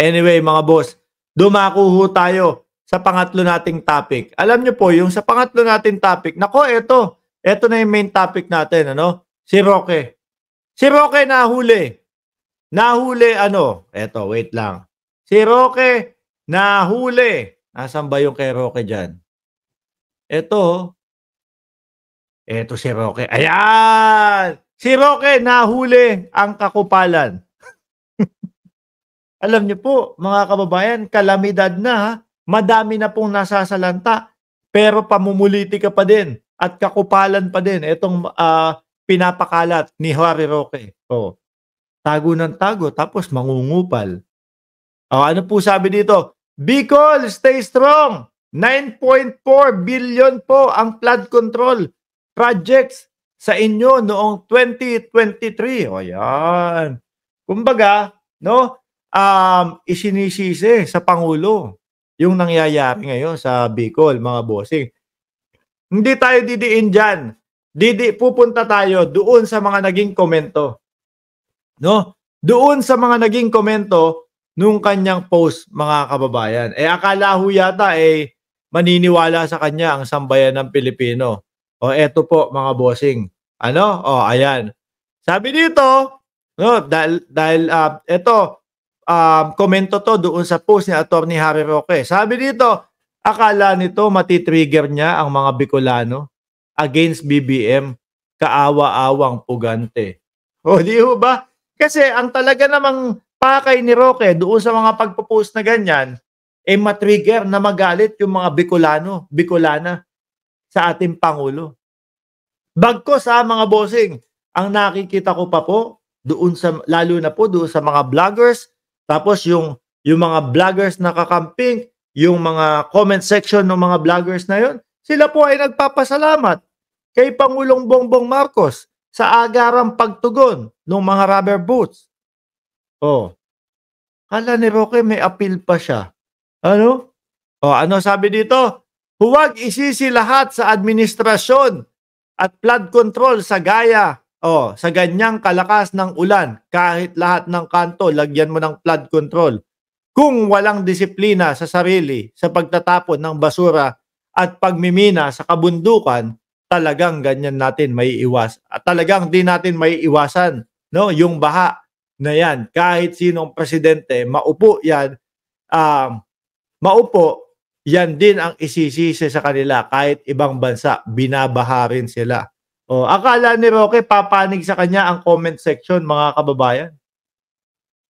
Anyway, mga boss, dumako ho tayo sa pangatlo nating topic. Alam nyo po, yung sa pangatlo nating topic, nako, eto, eto na yung main topic natin, ano? Si Roque. Si Roque nahuli. Nahuli, ano? Eto, wait lang. Si Roque nahuli. Asan ba yung kay Roque dyan? Eto, oh. eto si Roque. Ayan! Si Roque nahuli ang kakupalan. Alam niyo po, mga kababayan, kalamidad na Madami na pong nasasalanta, pero pamumuliti ka pa din at kakupalan pa din itong uh, pinapakalat ni Harry Roque. Oh. Tago ng tago, tapos mangungupal. Oh, ano po sabi dito? Bicol, stay strong! 9.4 billion po ang flood control projects sa inyo noong 2023. O yan. Kumbaga, no, um, isinisisi sa Pangulo yung nangyayari ngayon sa Bicol, mga bossing. Hindi tayo didiin dyan. Didi, pupunta tayo doon sa mga naging komento. No? Doon sa mga naging komento nung kanyang post, mga kababayan. Eh, akala ho yata, eh, maniniwala sa kanya ang sambayan ng Pilipino. O, eto po, mga bossing. Ano? O, ayan. Sabi dito, no, dahil, dahil uh, eto, um, komento to doon sa post ni Attorney Harry Roque. Sabi dito, akala nito matitrigger niya ang mga Bicolano against BBM. Kaawa-awang pugante. O di ho ba? Kasi ang talaga namang pakay ni Roque doon sa mga pagpo-post na ganyan, ay eh matrigger na magalit yung mga Bicolano, Bicolana sa ating Pangulo. Bagko sa mga bossing, ang nakikita ko pa po, doon sa, lalo na po doon sa mga vloggers, tapos yung yung mga vloggers na kakamping, yung mga comment section ng mga vloggers na yon, sila po ay nagpapasalamat kay Pangulong Bongbong Marcos sa agarang pagtugon ng mga rubber boots. Oh. Kala ni Roque may appeal pa siya. Ano? Oh, ano sabi dito? Huwag isisi lahat sa administrasyon at flood control sa gaya Oh, sa ganyang kalakas ng ulan, kahit lahat ng kanto, lagyan mo ng flood control. Kung walang disiplina sa sarili sa pagtatapon ng basura at pagmimina sa kabundukan, talagang ganyan natin may iwas. At talagang di natin may iwasan no? yung baha na yan. Kahit sinong presidente, maupo yan. Um, maupo, yan din ang isisisi sa kanila. Kahit ibang bansa, binabaha rin sila. Oh, akala ni Roque papanig sa kanya ang comment section mga kababayan.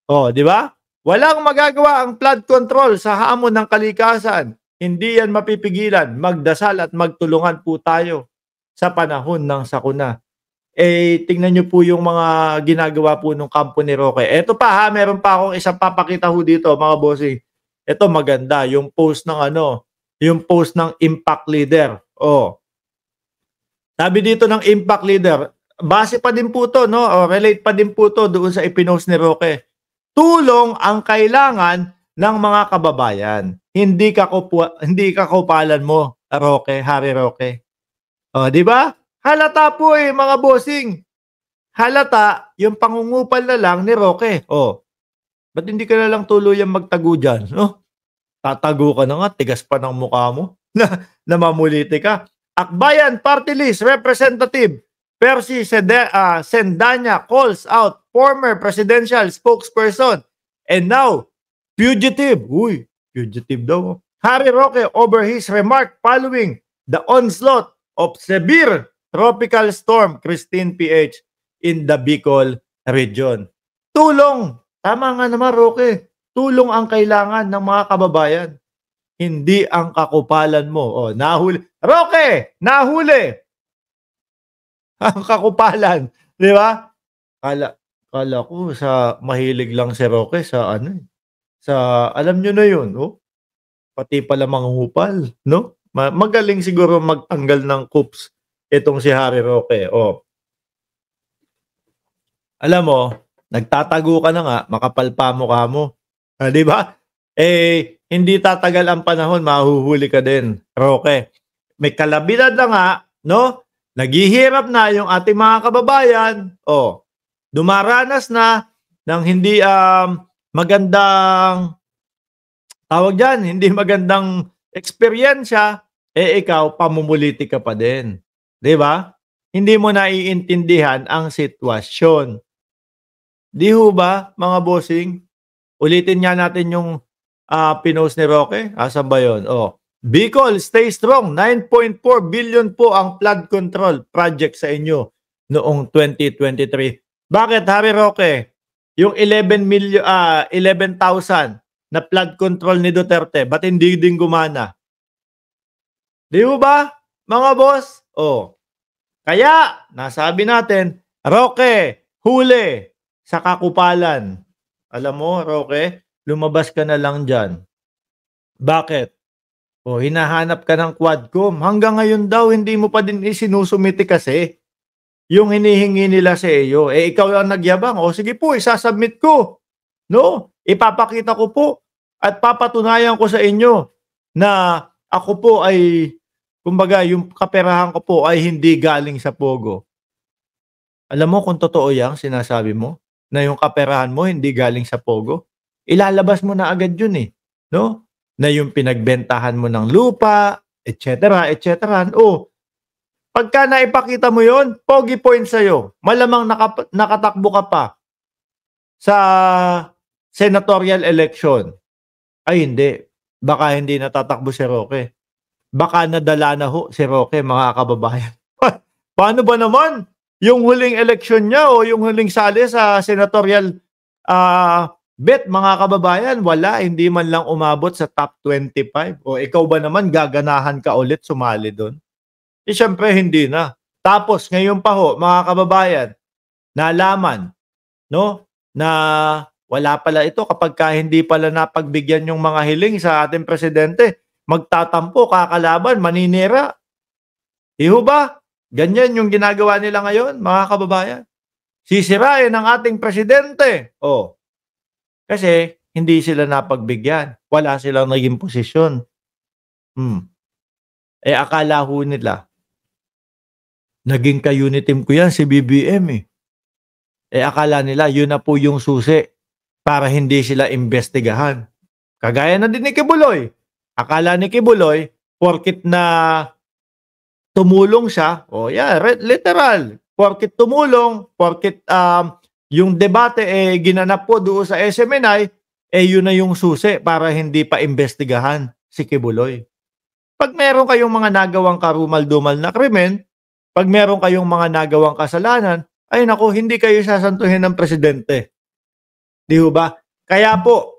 Oh, di ba? Walang magagawa ang flood control sa hamon ng kalikasan. Hindi yan mapipigilan. Magdasal at magtulungan po tayo sa panahon ng sakuna. Eh, tingnan nyo po yung mga ginagawa po ng kampo ni Roque. Eto pa ha, meron pa akong isang papakita ho dito mga bossing. Ito maganda, yung post ng ano, yung post ng impact leader. Oh, sabi dito ng impact leader, base pa din po to, no? O relate pa din po to doon sa ipinost ni Roque. Tulong ang kailangan ng mga kababayan. Hindi ka kakupu- hindi kakupalan mo, Roque, Harry Roque. O, di ba? Halata po eh, mga bossing. Halata, yung pangungupal na lang ni Roque. O, ba't hindi ka na lang tuluyang magtago dyan, no? Tatago ka na nga, tigas pa ng mukha mo. Na, namamuliti ka. Akbayan Party List Representative Percy Sendanya ah, Sendanya calls out former presidential spokesperson and now fugitive, uy, fugitive daw, Harry Roque over his remark following the onslaught of severe tropical storm Christine PH in the Bicol region. Tulong! Tama nga naman, Roque. Tulong ang kailangan ng mga kababayan hindi ang kakupalan mo. Oh, nahuli. Roque, nahuli! Ang kakupalan. Di ba? Kala, kala ko sa mahilig lang si Roque sa ano eh. Sa, alam niyo na yun, oh. Pati pala manghupal, no? Magaling siguro magtanggal ng coops itong si Harry Roque, oh. Alam mo, nagtatago ka na nga, makapalpa mo ka mo. Ah, di ba? Eh, hindi tatagal ang panahon, mahuhuli ka din, Roque. May kalabilad na nga, no? Naghihirap na yung ating mga kababayan. O, dumaranas na ng hindi um, magandang tawag dyan, hindi magandang eksperyensya, eh ikaw, pamumuliti ka pa din. Di ba? Hindi mo naiintindihan ang sitwasyon. Di ho ba, mga bossing? Ulitin nga natin yung uh, pinost ni Roque. Asan ah, ba yun? Oh. Bicol, stay strong. 9.4 billion po ang flood control project sa inyo noong 2023. Bakit, Harry Roque? Yung 11 million, uh, 11,000 na flood control ni Duterte, ba't hindi din gumana? Di ba, mga boss? Oh. Kaya, nasabi natin, Roque, huli sa kakupalan. Alam mo, Roque, lumabas ka na lang dyan. Bakit? O hinahanap ka ng quadcom. Hanggang ngayon daw, hindi mo pa din isinusumiti kasi yung hinihingi nila sa iyo. Eh, ikaw ang nagyabang. O sige po, isasubmit ko. No? Ipapakita ko po at papatunayan ko sa inyo na ako po ay, kumbaga, yung kaperahan ko po ay hindi galing sa Pogo. Alam mo kung totoo yan, sinasabi mo, na yung kaperahan mo hindi galing sa Pogo? ilalabas mo na agad yun eh. No? Na yung pinagbentahan mo ng lupa, etc., etc. O, pagka naipakita mo yun, pogi point sa'yo. Malamang naka, nakatakbo ka pa sa senatorial election. Ay, hindi. Baka hindi natatakbo si Roque. Baka nadala na ho si Roque, mga kababayan. Paano ba naman? Yung huling election niya o yung huling sali sa senatorial uh, Bet mga kababayan, wala, hindi man lang umabot sa top 25. O ikaw ba naman gaganahan ka ulit sumali doon? Eh syempre hindi na. Tapos ngayon pa ho, mga kababayan, nalaman no na wala pala ito kapag ka hindi pala napagbigyan yung mga hiling sa ating presidente. Magtatampo, kakalaban, maninira. Iho eh, ba? Ganyan yung ginagawa nila ngayon, mga kababayan. Sisirain ang ating presidente. Oh, kasi hindi sila napagbigyan. Wala silang naging posisyon. Hmm. Eh akala ho nila, naging ka team ko yan si BBM eh. Eh akala nila, yun na po yung susi para hindi sila investigahan. Kagaya na din ni Kibuloy. Akala ni Kibuloy, porkit na tumulong siya, oh yeah, literal, porkit tumulong, porkit um, yung debate eh, ginanap po doon sa SMNI, eh yun na yung susi para hindi pa imbestigahan si Kibuloy. Pag meron kayong mga nagawang karumal-dumal na krimen, pag meron kayong mga nagawang kasalanan, ay nako, hindi kayo sasantuhin ng presidente. Di ho ba? Kaya po,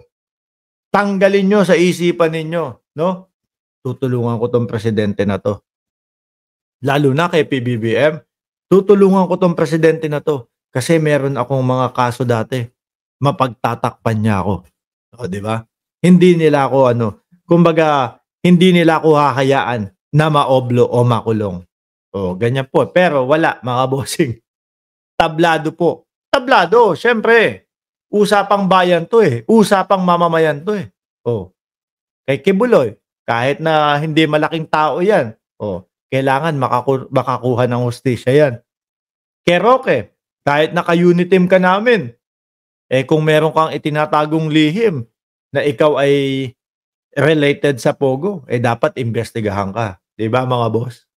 tanggalin nyo sa isipan ninyo, no? Tutulungan ko tong presidente na to. Lalo na kay PBBM, tutulungan ko tong presidente na to. Kasi meron akong mga kaso dati, mapagtatakpan niya ako. O, oh, di ba? Hindi nila ako ano, kumbaga, hindi nila ako hahayaan na maoblo o makulong. O, oh, ganyan po. Pero wala, mga bossing. Tablado po. Tablado, syempre. Usapang bayan to eh. Usapang mamamayan to eh. O, oh. kay Kibuloy, kahit na hindi malaking tao yan, o, kailangan makaku- makakuha ng hustisya yan. Kay Roque, kahit naka-unitim ka namin. Eh kung meron kang itinatagong lihim na ikaw ay related sa Pogo, eh dapat investigahan ka. 'Di ba mga boss?